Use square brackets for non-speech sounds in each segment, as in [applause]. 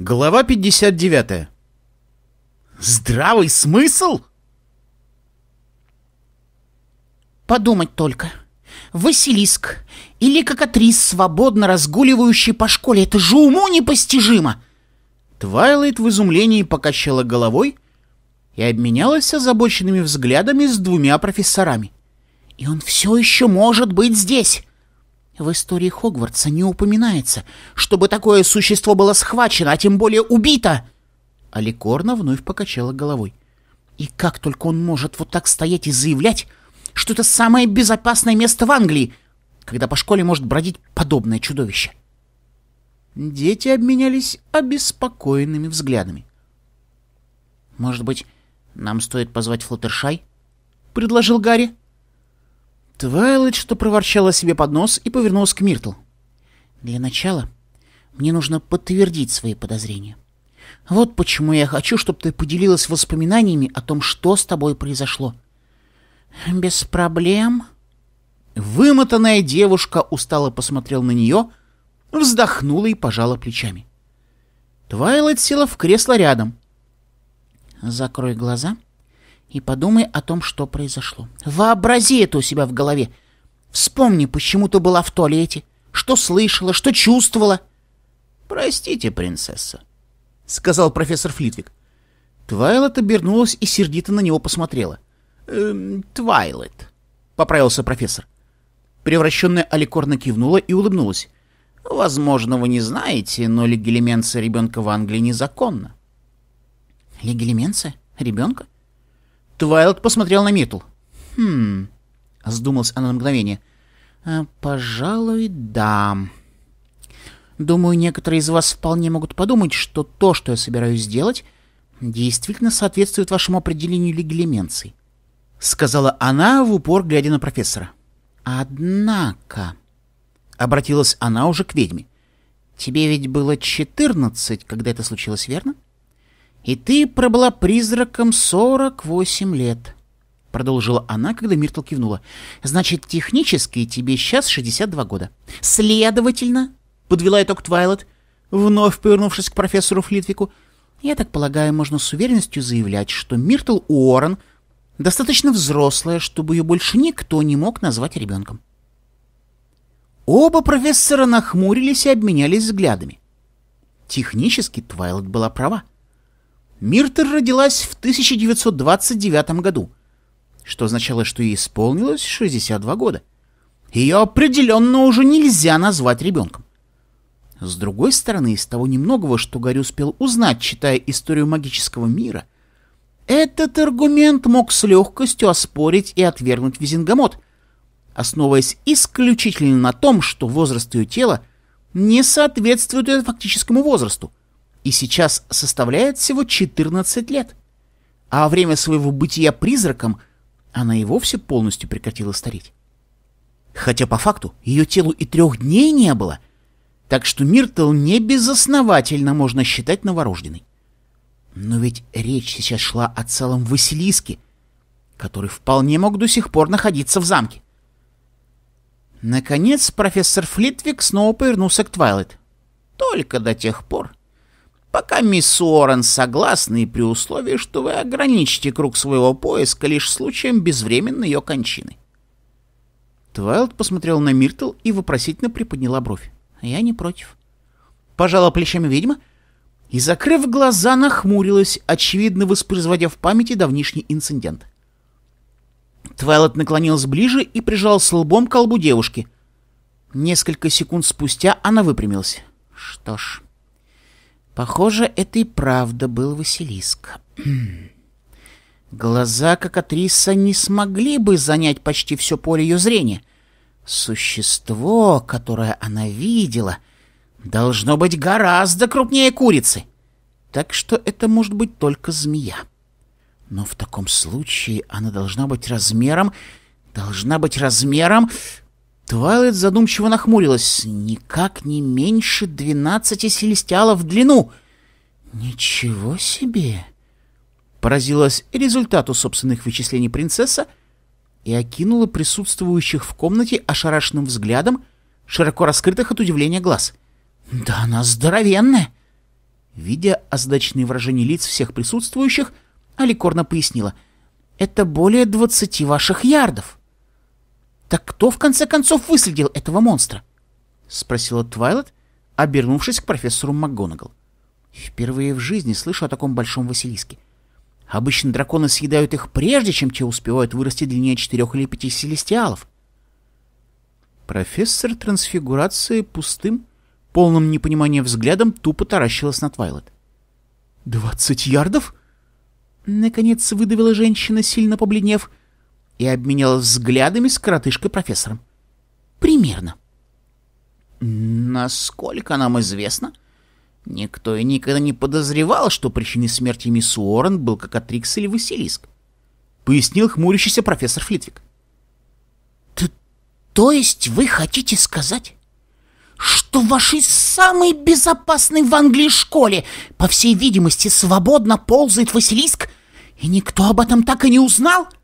Глава 59. Здравый смысл? Подумать только. Василиск или как актрис, свободно разгуливающий по школе. Это же уму непостижимо! Твайлайт в изумлении покачала головой и обменялась озабоченными взглядами с двумя профессорами. И он все еще может быть здесь. В истории Хогвартса не упоминается, чтобы такое существо было схвачено, а тем более убито!» Аликорна вновь покачала головой. «И как только он может вот так стоять и заявлять, что это самое безопасное место в Англии, когда по школе может бродить подобное чудовище?» Дети обменялись обеспокоенными взглядами. «Может быть, нам стоит позвать Флаттершай?» — предложил Гарри. Твайлайт что проворчала себе под нос и повернулась к Миртл. «Для начала мне нужно подтвердить свои подозрения. Вот почему я хочу, чтобы ты поделилась воспоминаниями о том, что с тобой произошло». «Без проблем». Вымотанная девушка устало посмотрела на нее, вздохнула и пожала плечами. Твайлайт села в кресло рядом. «Закрой глаза и подумай о том, что произошло. Вообрази это у себя в голове. Вспомни, почему ты была в туалете, что слышала, что чувствовала. «Простите, принцесса», — сказал профессор Флитвик. Твайлет обернулась и сердито на него посмотрела. «Эм, «Твайлет», — поправился профессор. Превращенная Аликорна кивнула и улыбнулась. «Возможно, вы не знаете, но легилименция ребенка в Англии незаконна». «Легилименция? Ребенка?» Твайлд посмотрел на Митл, «Хм...» — задумалась она на мгновение. «Э, «Пожалуй, да. Думаю, некоторые из вас вполне могут подумать, что то, что я собираюсь сделать, действительно соответствует вашему определению леглименции», — сказала она в упор, глядя на профессора. «Однако...» — обратилась она уже к ведьме. «Тебе ведь было четырнадцать, когда это случилось, верно?» — и ты пробыла призраком 48 лет. Продолжила она, когда Миртл кивнула. Значит, технически тебе сейчас 62 года. Следовательно, подвела итог Твайлет, вновь повернувшись к профессору Флитвику, я так полагаю, можно с уверенностью заявлять, что Миртл Уоррен достаточно взрослая, чтобы ее больше никто не мог назвать ребенком. Оба профессора нахмурились и обменялись взглядами. Технически Твайлет была права. Миртер родилась в 1929 году, что означало, что ей исполнилось 62 года. Ее определенно уже нельзя назвать ребенком. С другой стороны, из того немногого, что Гарри успел узнать, читая историю магического мира, этот аргумент мог с легкостью оспорить и отвергнуть Визингамот, основываясь исключительно на том, что возраст ее тела не соответствует ее фактическому возрасту — и сейчас составляет всего 14 лет. А во время своего бытия призраком она и вовсе полностью прекратила стареть. Хотя по факту ее телу и трех дней не было, так что Миртл не безосновательно можно считать новорожденной. Но ведь речь сейчас шла о целом Василиске, который вполне мог до сих пор находиться в замке. Наконец профессор Флитвик снова повернулся к Твайлайт. Только до тех пор, пока мисс Уоррен согласна и при условии, что вы ограничите круг своего поиска лишь случаем безвременной ее кончины. Твайлд посмотрел на Миртл и вопросительно приподняла бровь. Я не против. Пожала плечами ведьма и, закрыв глаза, нахмурилась, очевидно воспроизводя в памяти давнишний инцидент. Твайлот наклонился ближе и прижался лбом к колбу девушки. Несколько секунд спустя она выпрямилась. Что ж... Похоже, это и правда был Василиск. Хм. Глаза, как актриса, не смогли бы занять почти все поле ее зрения. Существо, которое она видела, должно быть гораздо крупнее курицы. Так что это может быть только змея. Но в таком случае она должна быть размером... Должна быть размером... Твайлайт задумчиво нахмурилась. Никак не меньше двенадцати селестиалов в длину. Ничего себе! Поразилась результату собственных вычислений принцесса и окинула присутствующих в комнате ошарашенным взглядом, широко раскрытых от удивления глаз. «Да она здоровенная!» Видя озадаченные выражения лиц всех присутствующих, Аликорна пояснила. «Это более двадцати ваших ярдов!» Так кто в конце концов выследил этого монстра? Спросила Твайлет, обернувшись к профессору МакГонагал. Впервые в жизни слышу о таком большом Василиске. Обычно драконы съедают их прежде, чем те успевают вырасти длиннее четырех или пяти селестиалов. Профессор трансфигурации пустым, полным непонимания взглядом тупо таращилась на Твайлет. «Двадцать ярдов?» Наконец выдавила женщина, сильно побледнев и обменялась взглядами с коротышкой-профессором. Примерно. Насколько нам известно, никто и никогда не подозревал, что причиной смерти мисс Уоррен был Кокатрикс или Василиск, пояснил хмурящийся профессор Флитвик. Т то есть вы хотите сказать, что в вашей самой безопасной в Англии школе, по всей видимости, свободно ползает Василиск, и никто об этом так и не узнал? —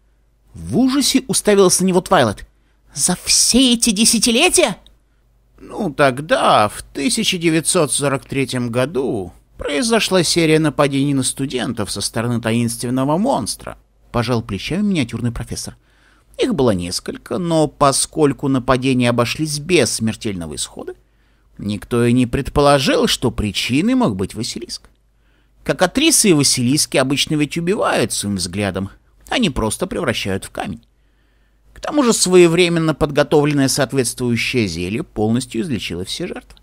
в ужасе уставилась на него Твайлет. «За все эти десятилетия?» «Ну, тогда, в 1943 году, произошла серия нападений на студентов со стороны таинственного монстра», — пожал плечами миниатюрный профессор. Их было несколько, но поскольку нападения обошлись без смертельного исхода, никто и не предположил, что причиной мог быть Василиск. Как актрисы и Василиски обычно ведь убивают своим взглядом, они просто превращают в камень. К тому же своевременно подготовленное соответствующее зелье полностью излечило все жертвы.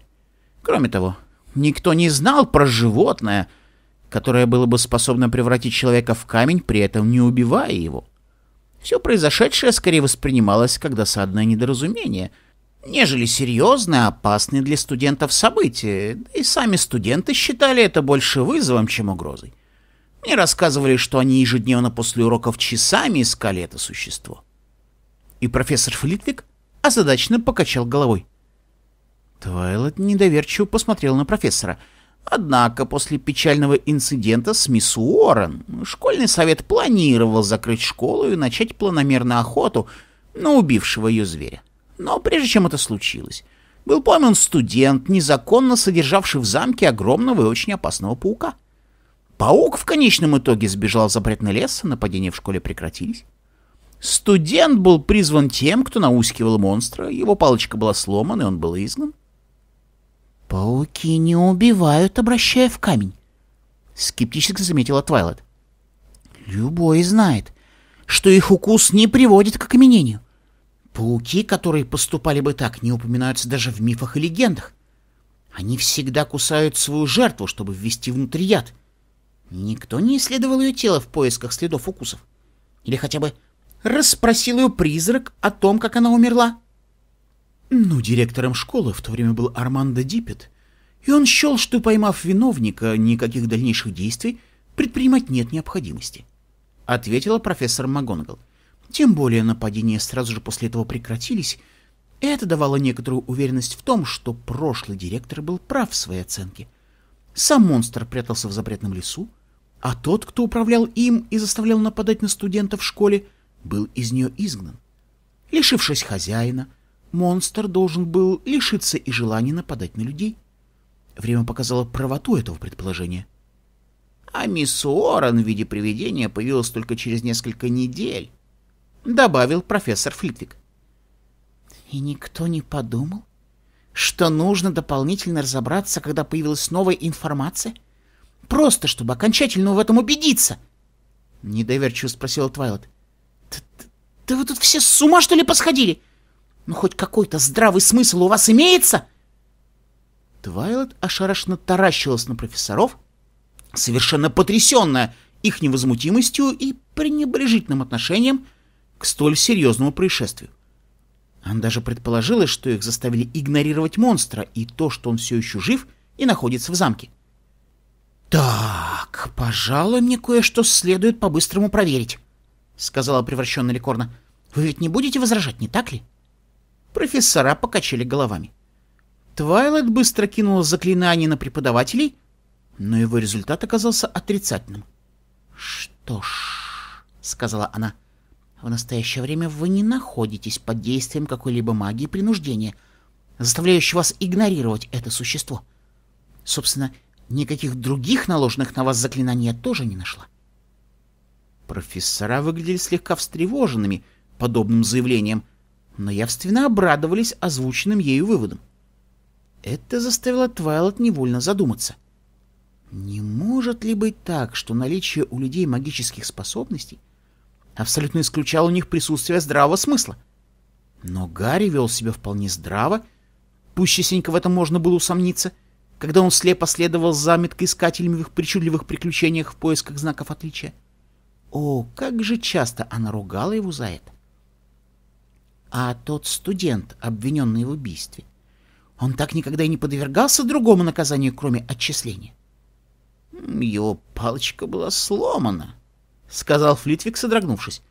Кроме того, никто не знал про животное, которое было бы способно превратить человека в камень, при этом не убивая его. Все произошедшее скорее воспринималось как досадное недоразумение, нежели серьезное, опасное для студентов событие, да и сами студенты считали это больше вызовом, чем угрозой. Мне рассказывали, что они ежедневно после уроков часами искали это существо. И профессор Флитвик озадаченно покачал головой. Твайлот недоверчиво посмотрел на профессора. Однако после печального инцидента с мисс Уоррен школьный совет планировал закрыть школу и начать планомерную охоту на убившего ее зверя. Но прежде чем это случилось, был пойман студент, незаконно содержавший в замке огромного и очень опасного паука — Паук в конечном итоге сбежал в запретный лес, нападения в школе прекратились. Студент был призван тем, кто наускивал монстра, его палочка была сломана, и он был изгнан. «Пауки не убивают, обращая в камень», — скептически заметила Твайлет. «Любой знает, что их укус не приводит к окаменению. Пауки, которые поступали бы так, не упоминаются даже в мифах и легендах. Они всегда кусают свою жертву, чтобы ввести внутрь яд. Никто не исследовал ее тело в поисках следов укусов. Или хотя бы расспросил ее призрак о том, как она умерла. Ну, директором школы в то время был Армандо Диппет, и он счел, что, поймав виновника, никаких дальнейших действий предпринимать нет необходимости. Ответила профессор МакГонагал. Тем более нападения сразу же после этого прекратились, и это давало некоторую уверенность в том, что прошлый директор был прав в своей оценке. Сам монстр прятался в запретном лесу, а тот, кто управлял им и заставлял нападать на студентов в школе, был из нее изгнан. Лишившись хозяина, монстр должен был лишиться и желания нападать на людей. Время показало правоту этого предположения. А мисс Уоррен в виде привидения появилась только через несколько недель, добавил профессор Флитвик. И никто не подумал, что нужно дополнительно разобраться, когда появилась новая информация — Просто, чтобы окончательно в этом убедиться. Недоверчиво спросила Твайлот. Да вы тут все с ума, что ли, посходили? Ну, хоть какой-то здравый смысл у вас имеется? Твайлот ошарашенно таращилась на профессоров, совершенно потрясенная их невозмутимостью и пренебрежительным отношением к столь серьезному происшествию. Он даже предположила, что их заставили игнорировать монстра и то, что он все еще жив и находится в замке. — «Так, пожалуй, мне кое-что следует по-быстрому проверить», — сказала превращенная Ликорна. «Вы ведь не будете возражать, не так ли?» Профессора покачали головами. Твайлайт быстро кинула заклинание на преподавателей, но его результат оказался отрицательным. «Что ж», — сказала она, — «в настоящее время вы не находитесь под действием какой-либо магии принуждения, заставляющей вас игнорировать это существо. Собственно, Никаких других наложенных на вас заклинаний я тоже не нашла. Профессора выглядели слегка встревоженными подобным заявлением, но явственно обрадовались озвученным ею выводом. Это заставило Твайлот невольно задуматься. Не может ли быть так, что наличие у людей магических способностей абсолютно исключало у них присутствие здравого смысла? Но Гарри вел себя вполне здраво, пусть частенько в этом можно было усомниться, когда он слепо следовал за меткоискателем в их причудливых приключениях в поисках знаков отличия. О, как же часто она ругала его за это. А тот студент, обвиненный в убийстве, он так никогда и не подвергался другому наказанию, кроме отчисления. Его палочка была сломана, — сказал Флитвик, содрогнувшись.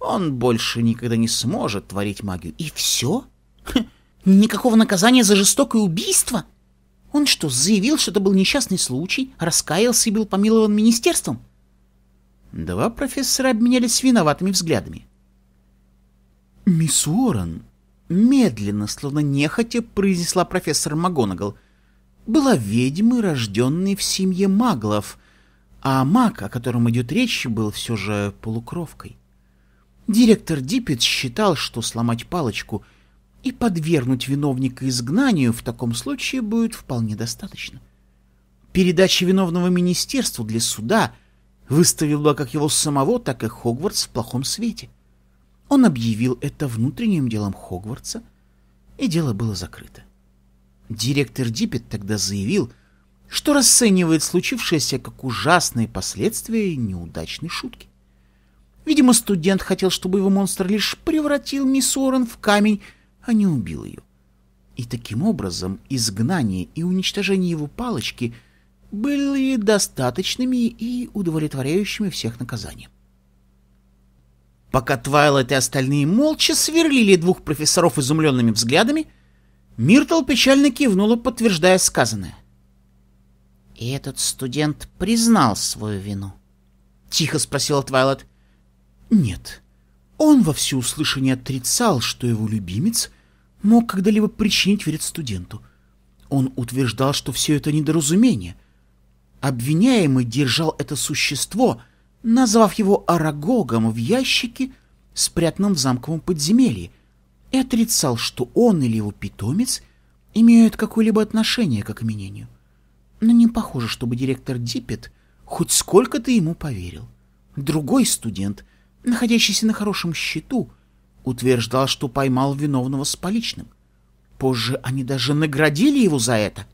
Он больше никогда не сможет творить магию. И все? Хм, никакого наказания за жестокое убийство? — он что, заявил, что это был несчастный случай, раскаялся и был помилован министерством? Два профессора обменялись виноватыми взглядами. «Мисс Уоррен», — медленно, словно нехотя, произнесла профессор МакГонагал, — «была ведьмой, рожденной в семье маглов, а маг, о котором идет речь, был все же полукровкой. Директор Диппет считал, что сломать палочку — и подвергнуть виновника изгнанию в таком случае будет вполне достаточно. Передача виновного министерству для суда выставила как его самого, так и Хогвартс в плохом свете. Он объявил это внутренним делом Хогвартса, и дело было закрыто. Директор Диппет тогда заявил, что расценивает случившееся как ужасные последствия неудачной шутки. Видимо, студент хотел, чтобы его монстр лишь превратил мисс Уоррен в камень, а не убил ее. И таким образом изгнание и уничтожение его палочки были достаточными и удовлетворяющими всех наказанием. Пока Твайлайт и остальные молча сверлили двух профессоров изумленными взглядами, Миртл печально кивнула, подтверждая сказанное. «И этот студент признал свою вину?» — тихо спросила Твайлайт. «Нет. Он во всеуслышание отрицал, что его любимец мог когда-либо причинить вред студенту. Он утверждал, что все это недоразумение. Обвиняемый держал это существо, назвав его Арагогом в ящике, спрятанном в замковом подземелье, и отрицал, что он или его питомец имеют какое-либо отношение к окаменению. Но не похоже, чтобы директор Диппет хоть сколько-то ему поверил. Другой студент, находящийся на хорошем счету, — утверждал, что поймал виновного с поличным. Позже они даже наградили его за это.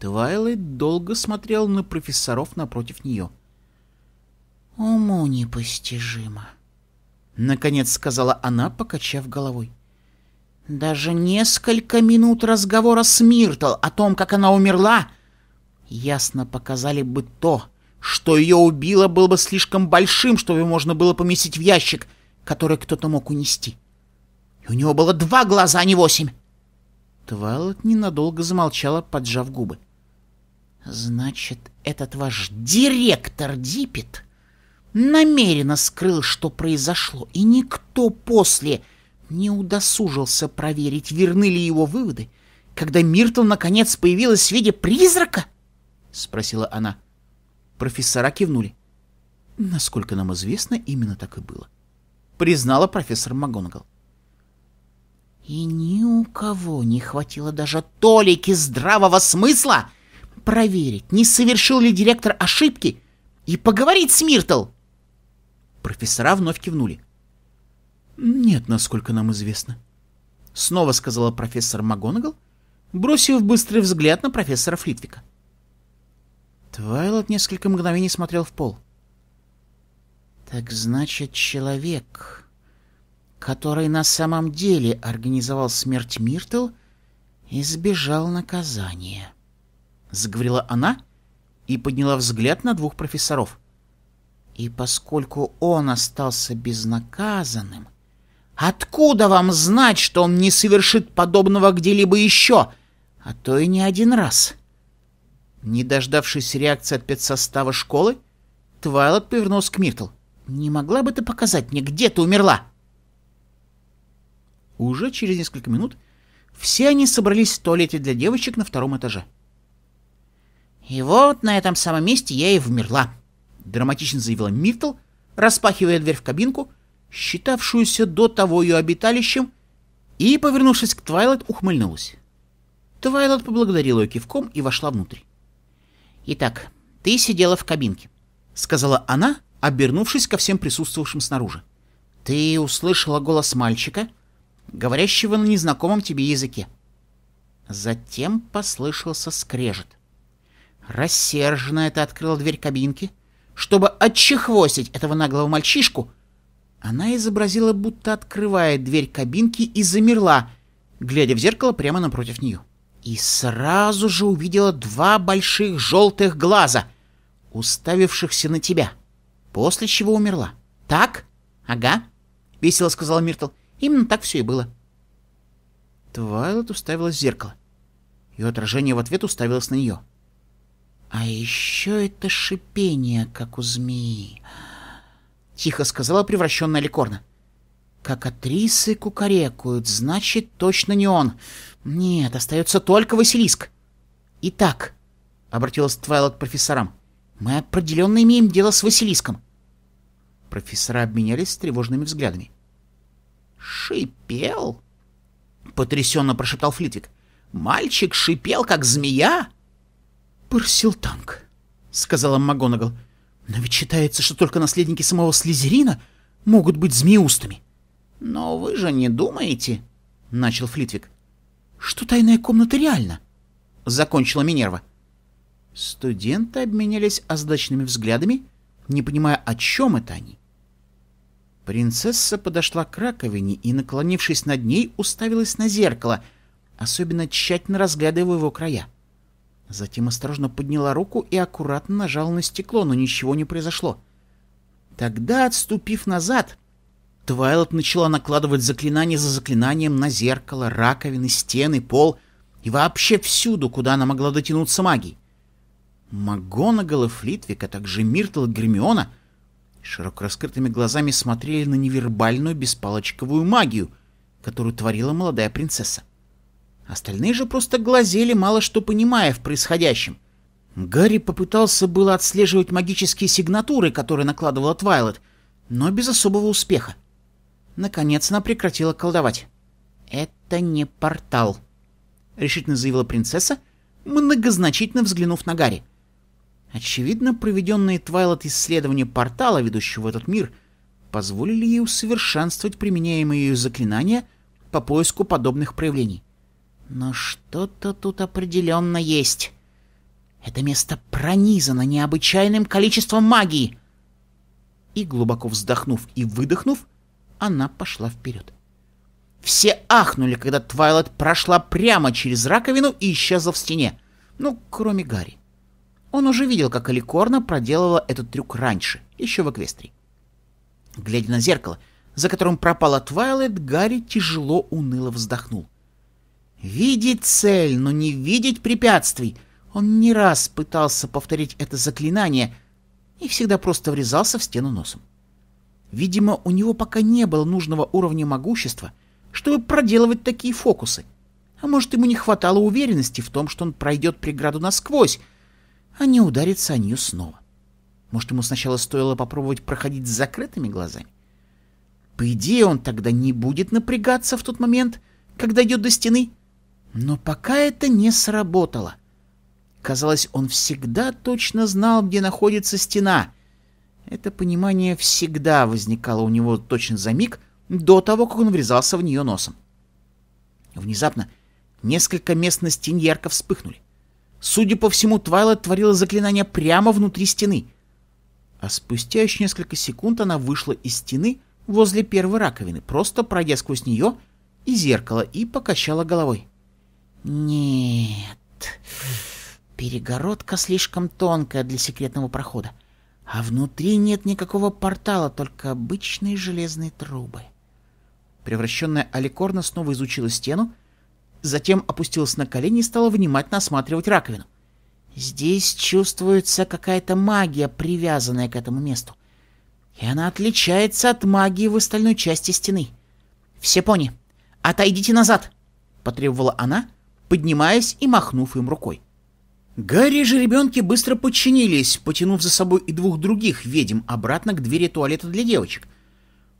Твайлайт долго смотрел на профессоров напротив нее. «Уму непостижимо», — наконец сказала она, покачав головой. «Даже несколько минут разговора с Миртл о том, как она умерла, ясно показали бы то, что ее убило, было бы слишком большим, чтобы можно было поместить в ящик, которое кто-то мог унести. И у него было два глаза, а не восемь. Твайлот ненадолго замолчала, поджав губы. «Значит, этот ваш директор Диппет намеренно скрыл, что произошло, и никто после не удосужился проверить, верны ли его выводы, когда Миртл наконец появилась в виде призрака?» — спросила она. Профессора кивнули. Насколько нам известно, именно так и было признала профессор МакГонагал. И ни у кого не хватило даже толики здравого смысла проверить, не совершил ли директор ошибки, и поговорить с Миртл. Профессора вновь кивнули. «Нет, насколько нам известно», — снова сказала профессор МакГонагал, бросив быстрый взгляд на профессора Флитвика. Твайлот несколько мгновений смотрел в пол. Так значит, человек, который на самом деле организовал смерть Миртл, избежал наказания. Заговорила она и подняла взгляд на двух профессоров. И поскольку он остался безнаказанным, откуда вам знать, что он не совершит подобного где-либо еще, а то и не один раз? Не дождавшись реакции от педсостава школы, Твайлот повернулся к Миртл. Не могла бы ты показать мне, где ты умерла? Уже через несколько минут все они собрались в туалете для девочек на втором этаже. «И вот на этом самом месте я и умерла, драматично заявила Миртл, распахивая дверь в кабинку, считавшуюся до того ее обиталищем, и, повернувшись к Твайлет, ухмыльнулась. Твайлет поблагодарила ее кивком и вошла внутрь. «Итак, ты сидела в кабинке», — сказала она, обернувшись ко всем присутствовавшим снаружи. «Ты услышала голос мальчика, говорящего на незнакомом тебе языке». Затем послышался скрежет. Рассерженно это открыла дверь кабинки. Чтобы отчехвостить этого наглого мальчишку, она изобразила, будто открывает дверь кабинки и замерла, глядя в зеркало прямо напротив нее. И сразу же увидела два больших желтых глаза, уставившихся на тебя — После чего умерла. Так? Ага. Весело сказала Миртл. Именно так все и было. Твайлот уставилась в зеркало. Ее отражение в ответ уставилось на нее. «А еще это шипение, как у змеи», — тихо сказала превращенная Ликорна. «Как атрисы кукарекают, значит, точно не он. Нет, остается только Василиск». «Итак», — обратилась Твайлот к профессорам, — «мы определенно имеем дело с Василиском. Профессора обменялись тревожными взглядами. «Шипел?» — потрясенно прошептал Флитвик. «Мальчик шипел, как змея?» «Парсилтанг», — сказала МакГонагал. «Но ведь считается, что только наследники самого Слизерина могут быть змеустами». «Но вы же не думаете», — начал Флитвик. «Что тайная комната реальна?» — закончила Минерва. Студенты обменялись озадаченными взглядами — не понимая, о чем это они. Принцесса подошла к раковине и, наклонившись над ней, уставилась на зеркало, особенно тщательно разглядывая его края. Затем осторожно подняла руку и аккуратно нажала на стекло, но ничего не произошло. Тогда, отступив назад, Твайлот начала накладывать заклинание за заклинанием на зеркало, раковины, стены, пол и вообще всюду, куда она могла дотянуться магией. МакГонагал и Флитвик, а также Миртл и Гермиона широко раскрытыми глазами смотрели на невербальную беспалочковую магию, которую творила молодая принцесса. Остальные же просто глазели, мало что понимая в происходящем. Гарри попытался было отслеживать магические сигнатуры, которые накладывала Твайлет, но без особого успеха. Наконец она прекратила колдовать. «Это не портал», — решительно заявила принцесса, многозначительно взглянув на Гарри. Очевидно, проведенные Твайлот исследования портала, ведущего в этот мир, позволили ей усовершенствовать применяемые ее заклинания по поиску подобных проявлений. Но что-то тут определенно есть. Это место пронизано необычайным количеством магии. И глубоко вздохнув и выдохнув, она пошла вперед. Все ахнули, когда Твайлайт прошла прямо через раковину и исчезла в стене. Ну, кроме Гарри. Он уже видел, как Аликорна проделала этот трюк раньше, еще в Эквестрии. Глядя на зеркало, за которым пропала Твайлайт, Гарри тяжело уныло вздохнул. «Видеть цель, но не видеть препятствий!» Он не раз пытался повторить это заклинание и всегда просто врезался в стену носом. Видимо, у него пока не было нужного уровня могущества, чтобы проделывать такие фокусы. А может, ему не хватало уверенности в том, что он пройдет преграду насквозь, а не о нее снова. Может, ему сначала стоило попробовать проходить с закрытыми глазами? По идее, он тогда не будет напрягаться в тот момент, когда идет до стены. Но пока это не сработало. Казалось, он всегда точно знал, где находится стена. Это понимание всегда возникало у него точно за миг до того, как он врезался в нее носом. Внезапно несколько мест на стене ярко вспыхнули. Судя по всему, Твайлет творила заклинание прямо внутри стены. А спустя еще несколько секунд она вышла из стены возле первой раковины, просто пройдя сквозь нее и зеркало, и покачала головой. «Нет, перегородка слишком тонкая для секретного прохода, а внутри нет никакого портала, только обычные железные трубы». Превращенная Аликорна снова изучила стену, Затем опустилась на колени и стала внимательно осматривать раковину. Здесь чувствуется какая-то магия, привязанная к этому месту. И она отличается от магии в остальной части стены. «Все пони, отойдите назад!» — потребовала она, поднимаясь и махнув им рукой. Гарри и жеребенки быстро подчинились, потянув за собой и двух других ведьм обратно к двери туалета для девочек.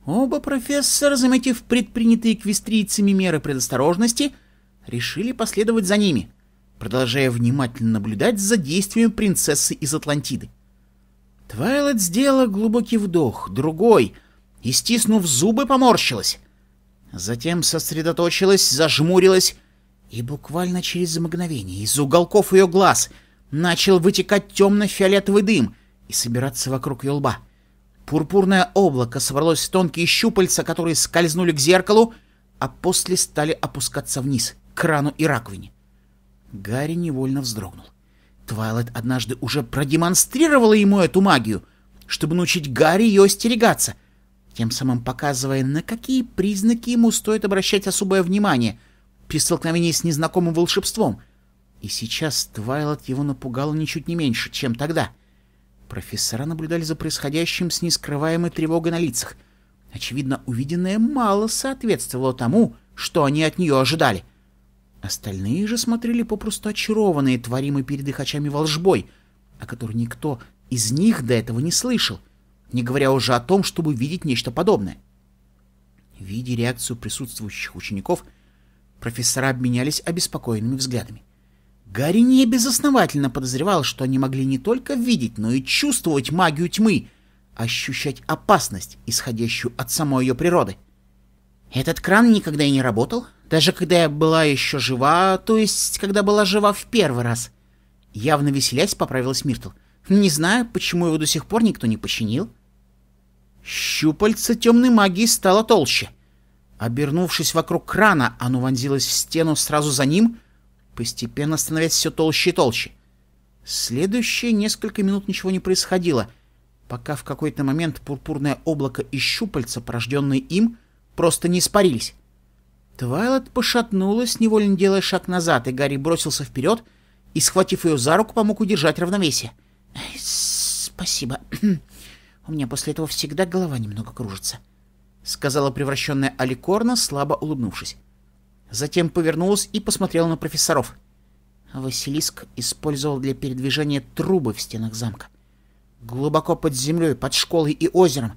Оба профессора, заметив предпринятые квестрийцами меры предосторожности, — решили последовать за ними, продолжая внимательно наблюдать за действиями принцессы из Атлантиды. Твайлет сделала глубокий вдох, другой, и, стиснув зубы, поморщилась. Затем сосредоточилась, зажмурилась, и буквально через мгновение из уголков ее глаз начал вытекать темно-фиолетовый дым и собираться вокруг ее лба. Пурпурное облако собралось в тонкие щупальца, которые скользнули к зеркалу, а после стали опускаться вниз — крану и раковине. Гарри невольно вздрогнул. Твайлет однажды уже продемонстрировала ему эту магию, чтобы научить Гарри ее остерегаться, тем самым показывая, на какие признаки ему стоит обращать особое внимание при столкновении с незнакомым волшебством. И сейчас Твайлет его напугала ничуть не меньше, чем тогда. Профессора наблюдали за происходящим с нескрываемой тревогой на лицах. Очевидно, увиденное мало соответствовало тому, что они от нее ожидали — Остальные же смотрели попросту очарованные, творимые перед их очами волжбой, о которой никто из них до этого не слышал, не говоря уже о том, чтобы видеть нечто подобное. Видя реакцию присутствующих учеников, профессора обменялись обеспокоенными взглядами. Гарри не безосновательно подозревал, что они могли не только видеть, но и чувствовать магию тьмы, ощущать опасность, исходящую от самой ее природы. «Этот кран никогда и не работал?» Даже когда я была еще жива, то есть, когда была жива в первый раз. Явно веселясь, поправилась Миртл. Не знаю, почему его до сих пор никто не починил. Щупальце темной магии стало толще. Обернувшись вокруг крана, оно вонзилось в стену сразу за ним, постепенно становясь все толще и толще. Следующие несколько минут ничего не происходило, пока в какой-то момент пурпурное облако и щупальца, порожденные им, просто не испарились. Твайлет пошатнулась, невольно делая шаг назад, и Гарри бросился вперед и, схватив ее за руку, помог удержать равновесие. «Спасибо. [clears throat] У меня после этого всегда голова немного кружится», — сказала превращенная Аликорна, слабо улыбнувшись. Затем повернулась и посмотрела на профессоров. Василиск использовал для передвижения трубы в стенах замка. Глубоко под землей, под школой и озером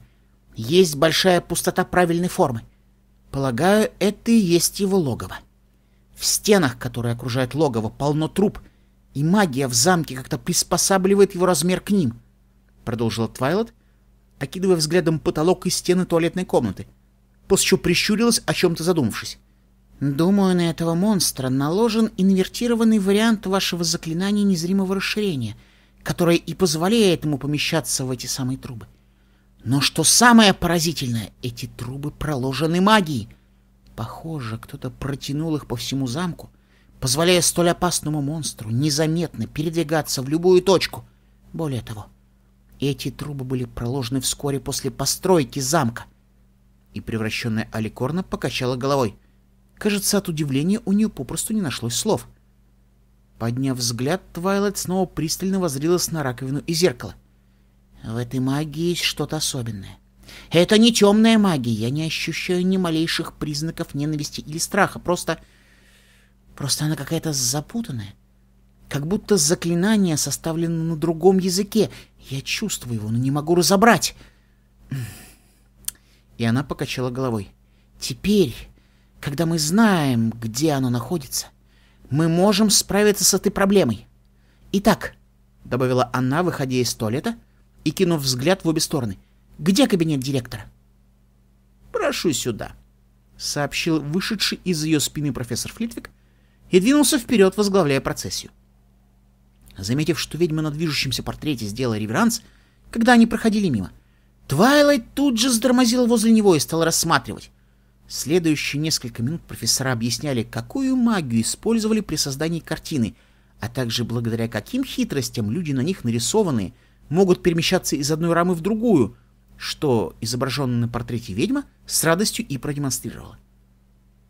есть большая пустота правильной формы. Полагаю, это и есть его логово. В стенах, которые окружают логово, полно труб, и магия в замке как-то приспосабливает его размер к ним, — продолжила Твайлот, окидывая взглядом потолок и стены туалетной комнаты, после чего прищурилась, о чем-то задумавшись. «Думаю, на этого монстра наложен инвертированный вариант вашего заклинания незримого расширения, которое и позволяет ему помещаться в эти самые трубы. Но что самое поразительное, эти трубы проложены магией. Похоже, кто-то протянул их по всему замку, позволяя столь опасному монстру незаметно передвигаться в любую точку. Более того, эти трубы были проложены вскоре после постройки замка. И превращенная Аликорна покачала головой. Кажется, от удивления у нее попросту не нашлось слов. Подняв взгляд, Твайлайт снова пристально возрилась на раковину и зеркало — в этой магии есть что-то особенное. Это не темная магия, я не ощущаю ни малейших признаков ненависти или страха, просто... Просто она какая-то запутанная. Как будто заклинание составлено на другом языке. Я чувствую его, но не могу разобрать. И она покачала головой. Теперь, когда мы знаем, где оно находится, мы можем справиться с этой проблемой. Итак, — добавила она, выходя из туалета, — и кинув взгляд в обе стороны. «Где кабинет директора?» «Прошу сюда», — сообщил вышедший из ее спины профессор Флитвик и двинулся вперед, возглавляя процессию. Заметив, что ведьма на движущемся портрете сделала реверанс, когда они проходили мимо, Твайлайт тут же сдормозил возле него и стал рассматривать. Следующие несколько минут профессора объясняли, какую магию использовали при создании картины, а также благодаря каким хитростям люди на них нарисованные — могут перемещаться из одной рамы в другую, что изображенная на портрете ведьма с радостью и продемонстрировала.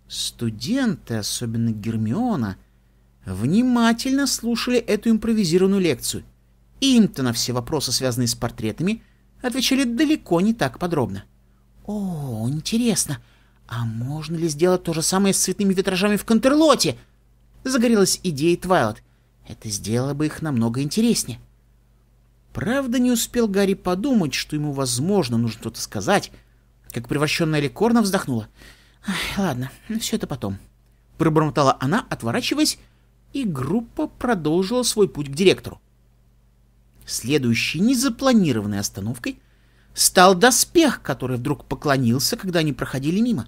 Студенты, особенно Гермиона, внимательно слушали эту импровизированную лекцию. Им-то на все вопросы, связанные с портретами, отвечали далеко не так подробно. «О, интересно, а можно ли сделать то же самое с цветными витражами в Контерлоте?» Загорелась идея Твайлот. «Это сделало бы их намного интереснее». Правда, не успел Гарри подумать, что ему, возможно, нужно что-то сказать, как превращенная Ликорна вздохнула. «Ладно, ну, все это потом». Пробормотала она, отворачиваясь, и группа продолжила свой путь к директору. Следующей незапланированной остановкой стал доспех, который вдруг поклонился, когда они проходили мимо.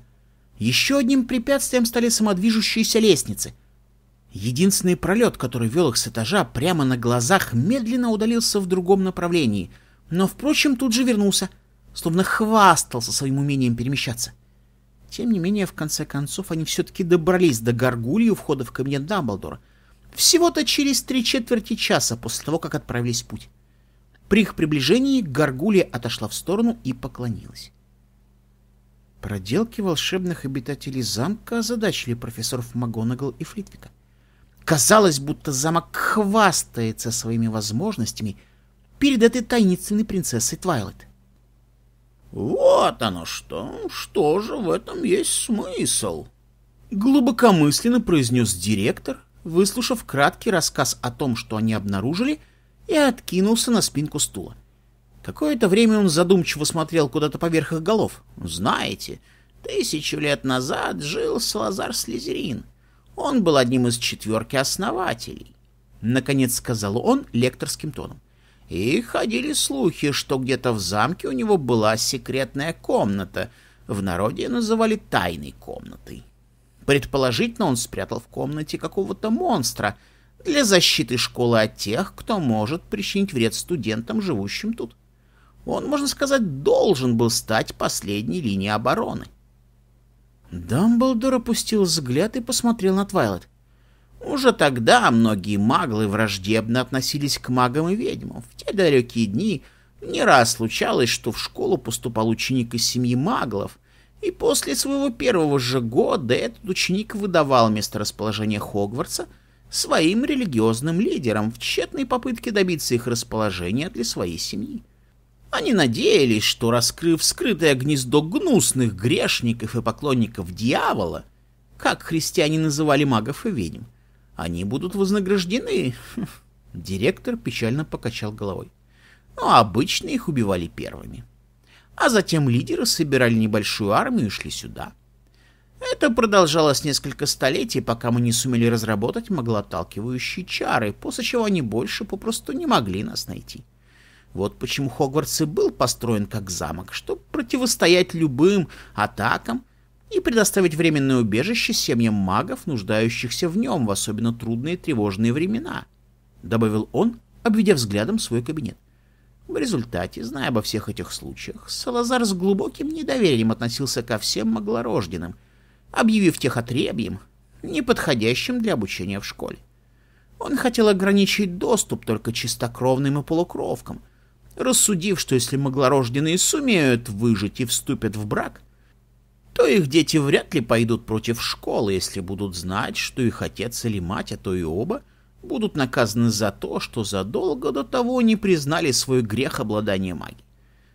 Еще одним препятствием стали самодвижущиеся лестницы — Единственный пролет, который вел их с этажа, прямо на глазах медленно удалился в другом направлении, но, впрочем, тут же вернулся, словно хвастался своим умением перемещаться. Тем не менее, в конце концов, они все-таки добрались до горгульи у входа в кабинет Дамблдора. Всего-то через три четверти часа после того, как отправились в путь. При их приближении горгулья отошла в сторону и поклонилась. Проделки волшебных обитателей замка озадачили профессоров Магонагал и Флитвика. Казалось, будто замок хвастается своими возможностями перед этой таинственной принцессой Твайлет. «Вот оно что! Что же в этом есть смысл?» Глубокомысленно произнес директор, выслушав краткий рассказ о том, что они обнаружили, и откинулся на спинку стула. Какое-то время он задумчиво смотрел куда-то поверх их голов. «Знаете, тысячу лет назад жил Салазар Слизерин». Он был одним из четверки основателей. Наконец сказал он лекторским тоном. И ходили слухи, что где-то в замке у него была секретная комната. В народе называли тайной комнатой. Предположительно, он спрятал в комнате какого-то монстра для защиты школы от тех, кто может причинить вред студентам, живущим тут. Он, можно сказать, должен был стать последней линией обороны. Дамблдор опустил взгляд и посмотрел на Твайлет. Уже тогда многие маглы враждебно относились к магам и ведьмам. В те далекие дни не раз случалось, что в школу поступал ученик из семьи маглов, и после своего первого же года этот ученик выдавал месторасположение Хогвартса своим религиозным лидерам в тщетной попытке добиться их расположения для своей семьи. Они надеялись, что, раскрыв скрытое гнездо гнусных грешников и поклонников дьявола, как христиане называли магов и ведьм, они будут вознаграждены. [laughs] Директор печально покачал головой. Но ну, а обычно их убивали первыми. А затем лидеры собирали небольшую армию и шли сюда. Это продолжалось несколько столетий, пока мы не сумели разработать маглоталкивающие чары, после чего они больше попросту не могли нас найти. — вот почему Хогвартс и был построен как замок, чтобы противостоять любым атакам и предоставить временное убежище семьям магов, нуждающихся в нем в особенно трудные и тревожные времена, — добавил он, обведя взглядом свой кабинет. В результате, зная обо всех этих случаях, Салазар с глубоким недоверием относился ко всем маглорожденным, объявив тех отребьем, неподходящим для обучения в школе. Он хотел ограничить доступ только чистокровным и полукровкам — рассудив, что если маглорожденные сумеют выжить и вступят в брак, то их дети вряд ли пойдут против школы, если будут знать, что их отец или мать, а то и оба, будут наказаны за то, что задолго до того не признали свой грех обладания магией.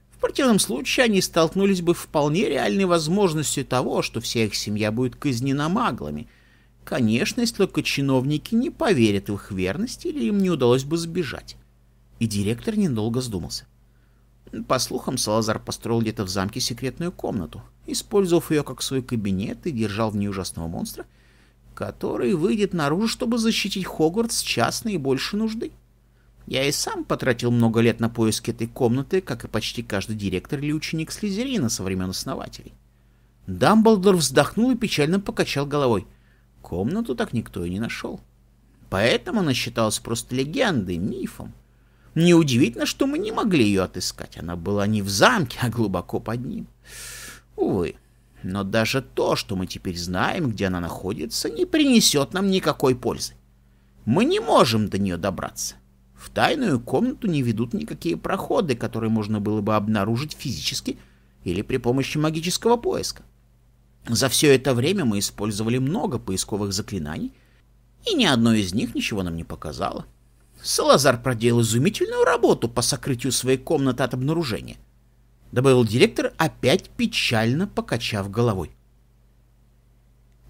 В противном случае они столкнулись бы вполне реальной возможностью того, что вся их семья будет казнена маглами. Конечно, если только чиновники не поверят в их верность или им не удалось бы сбежать и директор недолго вздумался. По слухам, Салазар построил где-то в замке секретную комнату, использовав ее как свой кабинет и держал в ней ужасного монстра, который выйдет наружу, чтобы защитить Хогвартс частной и больше нужды. Я и сам потратил много лет на поиски этой комнаты, как и почти каждый директор или ученик Слизерина со времен основателей. Дамблдор вздохнул и печально покачал головой. Комнату так никто и не нашел. Поэтому она считалась просто легендой, мифом. Неудивительно, что мы не могли ее отыскать. Она была не в замке, а глубоко под ним. Увы, но даже то, что мы теперь знаем, где она находится, не принесет нам никакой пользы. Мы не можем до нее добраться. В тайную комнату не ведут никакие проходы, которые можно было бы обнаружить физически или при помощи магического поиска. За все это время мы использовали много поисковых заклинаний, и ни одно из них ничего нам не показало. Салазар проделал изумительную работу по сокрытию своей комнаты от обнаружения. Добавил директор, опять печально покачав головой.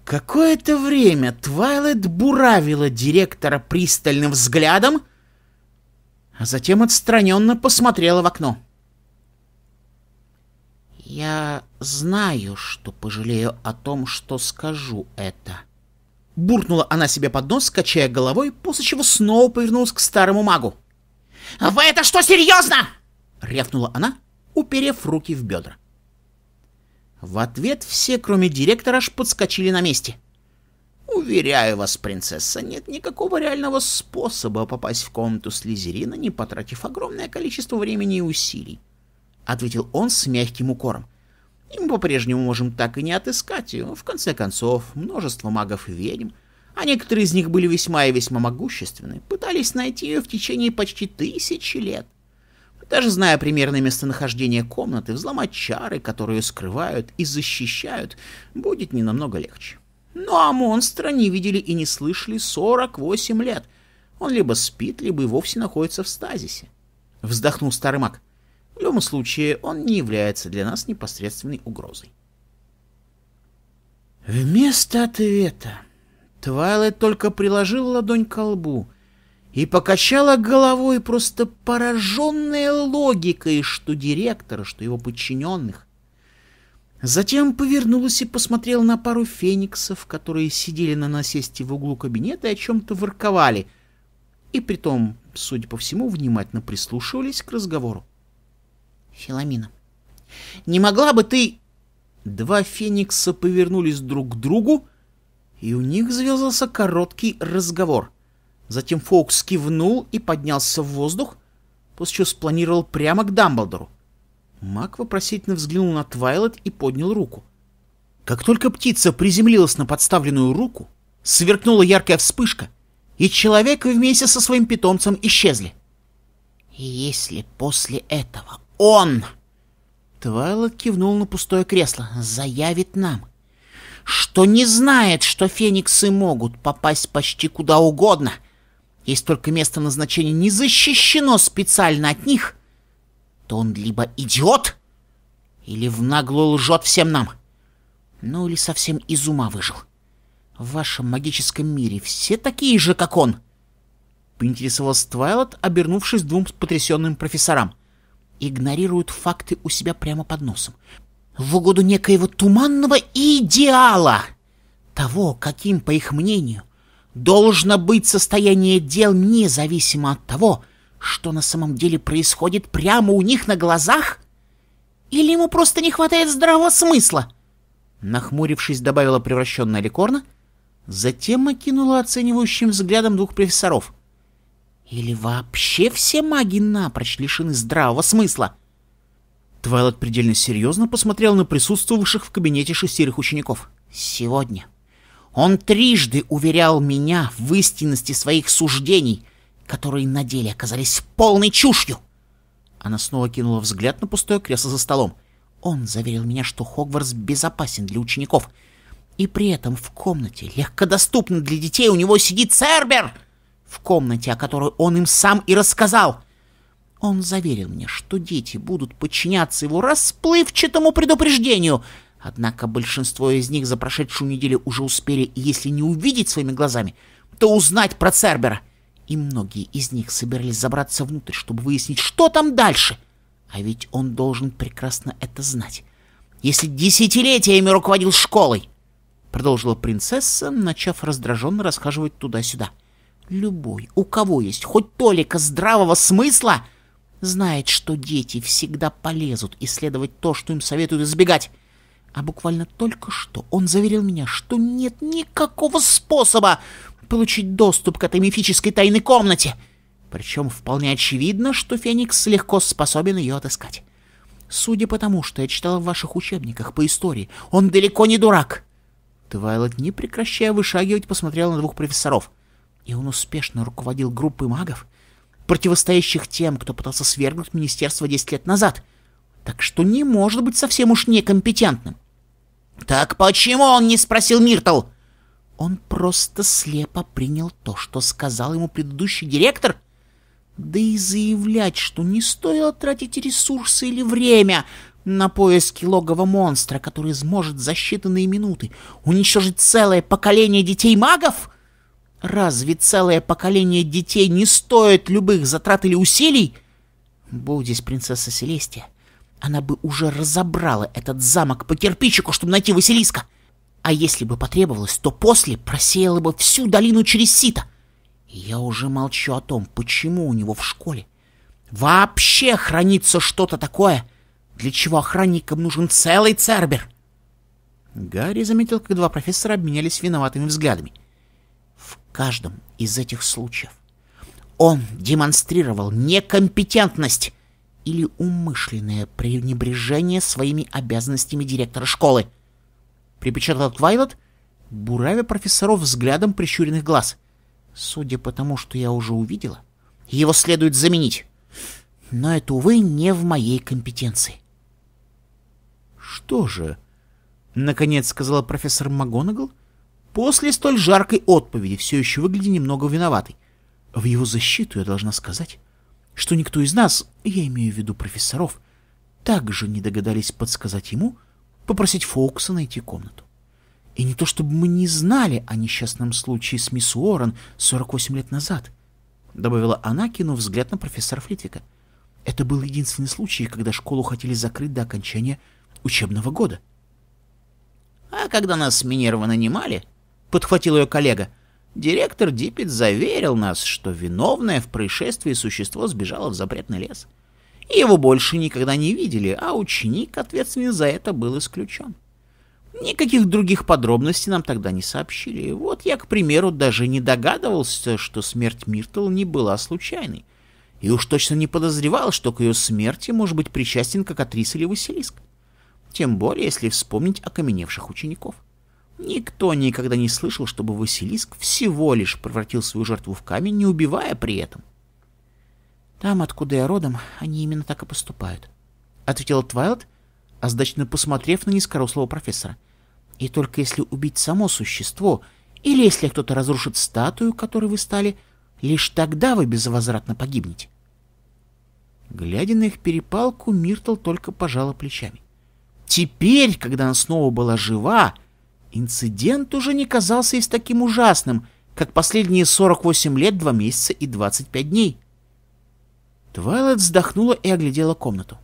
Какое-то время Твайлет буравила директора пристальным взглядом, а затем отстраненно посмотрела в окно. «Я знаю, что пожалею о том, что скажу это», Буркнула она себе под нос, качая головой, после чего снова повернулась к старому магу. «Вы это что, серьезно?» — рявкнула она, уперев руки в бедра. В ответ все, кроме директора, аж подскочили на месте. «Уверяю вас, принцесса, нет никакого реального способа попасть в комнату Слизерина, не потратив огромное количество времени и усилий», — ответил он с мягким укором. И мы по-прежнему можем так и не отыскать ее. В конце концов, множество магов и ведьм, а некоторые из них были весьма и весьма могущественны, пытались найти ее в течение почти тысячи лет. Даже зная примерное местонахождение комнаты, взломать чары, которые скрывают и защищают, будет не намного легче. Ну а монстра не видели и не слышали 48 лет. Он либо спит, либо и вовсе находится в стазисе. Вздохнул старый маг. В любом случае, он не является для нас непосредственной угрозой. Вместо ответа Твайлайт только приложил ладонь к лбу и покачала головой, просто пораженная логикой, что директора, что его подчиненных. Затем повернулась и посмотрела на пару фениксов, которые сидели на насесте в углу кабинета и о чем-то ворковали, и притом, судя по всему, внимательно прислушивались к разговору. Филомена. «Не могла бы ты...» Два феникса повернулись друг к другу, и у них завязался короткий разговор. Затем Фокс кивнул и поднялся в воздух, после чего спланировал прямо к Дамблдору. Мак вопросительно взглянул на Твайлет и поднял руку. Как только птица приземлилась на подставленную руку, сверкнула яркая вспышка, и человек вместе со своим питомцем исчезли. И если после этого он...» Твайлот кивнул на пустое кресло. «Заявит нам, что не знает, что фениксы могут попасть почти куда угодно, если только место назначения не защищено специально от них, то он либо идиот, или в наглую лжет всем нам, ну или совсем из ума выжил. В вашем магическом мире все такие же, как он — Поинтересовалась Твайлот, обернувшись двум потрясенным профессорам. Игнорируют факты у себя прямо под носом. В угоду некоего туманного идеала. Того, каким, по их мнению, должно быть состояние дел независимо от того, что на самом деле происходит прямо у них на глазах? Или ему просто не хватает здравого смысла? Нахмурившись, добавила превращенная Ликорна, затем окинула оценивающим взглядом двух профессоров. Или вообще все маги напрочь лишены здравого смысла? Твайлот предельно серьезно посмотрел на присутствовавших в кабинете шестерых учеников. «Сегодня. Он трижды уверял меня в истинности своих суждений, которые на деле оказались полной чушью!» Она снова кинула взгляд на пустое кресло за столом. Он заверил меня, что Хогвартс безопасен для учеников. И при этом в комнате, легкодоступно для детей, у него сидит Цербер!» в комнате, о которой он им сам и рассказал. Он заверил мне, что дети будут подчиняться его расплывчатому предупреждению, однако большинство из них за прошедшую неделю уже успели, если не увидеть своими глазами, то узнать про Цербера. И многие из них собирались забраться внутрь, чтобы выяснить, что там дальше. А ведь он должен прекрасно это знать, если десятилетиями руководил школой. Продолжила принцесса, начав раздраженно расхаживать туда-сюда. — Любой, у кого есть хоть толика здравого смысла, знает, что дети всегда полезут исследовать то, что им советуют избегать. А буквально только что он заверил меня, что нет никакого способа получить доступ к этой мифической тайной комнате. Причем вполне очевидно, что Феникс легко способен ее отыскать. Судя по тому, что я читал в ваших учебниках по истории, он далеко не дурак. Твайлот, не прекращая вышагивать, посмотрел на двух профессоров и он успешно руководил группой магов, противостоящих тем, кто пытался свергнуть министерство 10 лет назад. Так что не может быть совсем уж некомпетентным. «Так почему он не спросил Миртл?» Он просто слепо принял то, что сказал ему предыдущий директор. Да и заявлять, что не стоило тратить ресурсы или время на поиски логового монстра, который сможет за считанные минуты уничтожить целое поколение детей-магов — Разве целое поколение детей не стоит любых затрат или усилий? Будь здесь принцесса Селестия, она бы уже разобрала этот замок по кирпичику, чтобы найти Василиска. А если бы потребовалось, то после просеяла бы всю долину через сито. я уже молчу о том, почему у него в школе вообще хранится что-то такое, для чего охранникам нужен целый цербер. Гарри заметил, как два профессора обменялись виноватыми взглядами — в каждом из этих случаев он демонстрировал некомпетентность или умышленное пренебрежение своими обязанностями директора школы. Припечатал Твайлот, буравя профессоров взглядом прищуренных глаз. Судя по тому, что я уже увидела, его следует заменить. Но это, увы, не в моей компетенции. «Что же?» — наконец сказала профессор МакГонагал — После столь жаркой отповеди все еще выглядя немного виноватой. В его защиту я должна сказать, что никто из нас, я имею в виду профессоров, также не догадались подсказать ему, попросить Фоукса найти комнату. И не то чтобы мы не знали о несчастном случае с мисс Уоррен 48 лет назад, добавила она, кинув взгляд на профессора Флитвика. Это был единственный случай, когда школу хотели закрыть до окончания учебного года. А когда нас Минерва нанимали, — подхватил ее коллега. «Директор Диппет заверил нас, что виновное в происшествии существо сбежало в запретный лес. Его больше никогда не видели, а ученик, ответственный за это, был исключен. Никаких других подробностей нам тогда не сообщили. Вот я, к примеру, даже не догадывался, что смерть Миртл не была случайной. И уж точно не подозревал, что к ее смерти может быть причастен как актриса или Василиск. Тем более, если вспомнить окаменевших учеников. Никто никогда не слышал, чтобы Василиск всего лишь превратил свою жертву в камень, не убивая при этом. «Там, откуда я родом, они именно так и поступают», — ответила Твайлд, озадаченно посмотрев на низкорослого профессора. «И только если убить само существо, или если кто-то разрушит статую, которой вы стали, лишь тогда вы безвозвратно погибнете». Глядя на их перепалку, Миртл только пожала плечами. Теперь, когда она снова была жива, — Инцидент уже не казался и таким ужасным, как последние 48 лет, 2 месяца и 25 дней. Твайлайт вздохнула и оглядела комнату.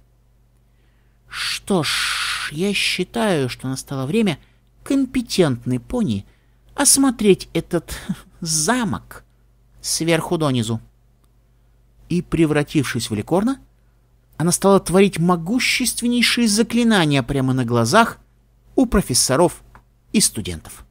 Что ж, я считаю, что настало время компетентной пони осмотреть этот замок сверху донизу. И, превратившись в ликорна, она стала творить могущественнейшие заклинания прямо на глазах у профессоров и студентов.